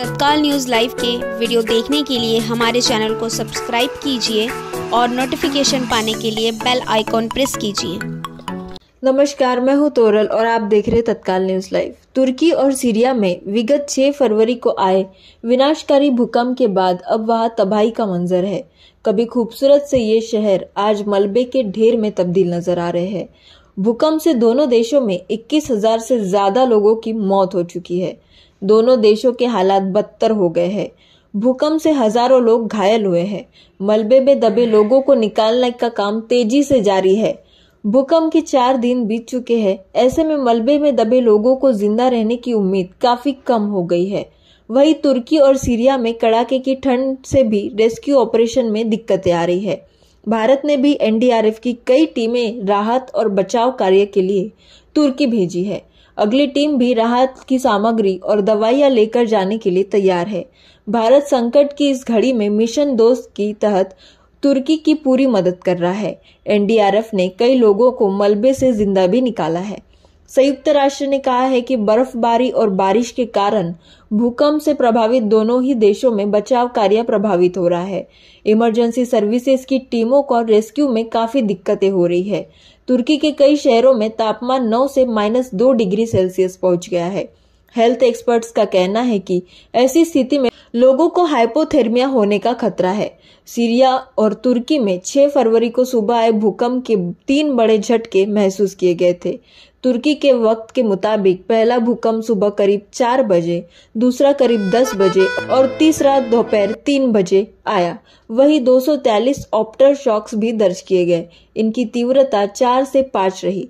तत्काल news live के video देखने के लिए हमारे चैनल को सब्सक्राइब कीजिए और नोटिफिकेशन पाने के लिए बेल आइकॉन प्रेस कीजिए नमस्कार मैं हूं तोरल और आप देख रहे तत्काल न्यूज़ लाइव तुर्की और सीरिया में विगत 6 फरवरी को आए विनाशकारी भूकंप के बाद अब वहाँ तबाही का मंजर है कभी खूबसूरत से ये शहर आज मलबे के ढेर में तब्दील नजर आ रहे हैं भूकंप से दोनों देशों में 21,000 से ज्यादा लोगों की मौत हो चुकी है दोनों देशों के हालात बदतर हो गए हैं भूकंप से हजारों लोग घायल हुए हैं मलबे में दबे लोगों को निकालने का काम तेजी से जारी है भूकंप के चार दिन बीत चुके हैं ऐसे में मलबे में दबे लोगों को जिंदा रहने की उम्मीद काफी कम हो गई है वहीं तुर्की और सीरिया में कड़ाके की ठंड से भी रेस्क्यू ऑपरेशन में दिक्कतें आ रही है भारत ने भी एनडीआरएफ की कई टीमें राहत और बचाव कार्य के लिए तुर्की भेजी है अगली टीम भी राहत की सामग्री और दवाइयां लेकर जाने के लिए तैयार है भारत संकट की इस घड़ी में मिशन दोस्त की तहत तुर्की की पूरी मदद कर रहा है एनडीआरएफ ने कई लोगों को मलबे से जिंदा भी निकाला है संयुक्त राष्ट्र ने कहा है कि बर्फबारी और बारिश के कारण भूकंप से प्रभावित दोनों ही देशों में बचाव कार्य प्रभावित हो रहा है इमरजेंसी सर्विसेज की टीमों को रेस्क्यू में काफी दिक्कतें हो रही है तुर्की के कई शहरों में तापमान 9 से माइनस दो डिग्री सेल्सियस पहुंच गया है हेल्थ एक्सपर्ट्स का कहना है कि ऐसी स्थिति में लोगों को हाइपोथर्मिया होने का खतरा है सीरिया और तुर्की में 6 फरवरी को सुबह आए भूकंप के तीन बड़े झटके महसूस किए गए थे तुर्की के वक्त के मुताबिक पहला भूकंप सुबह करीब चार बजे दूसरा करीब दस बजे और तीसरा दोपहर तीन बजे आया वही 243 ऑप्टर शॉक्स भी दर्ज किए गए इनकी तीव्रता चार से पाँच रही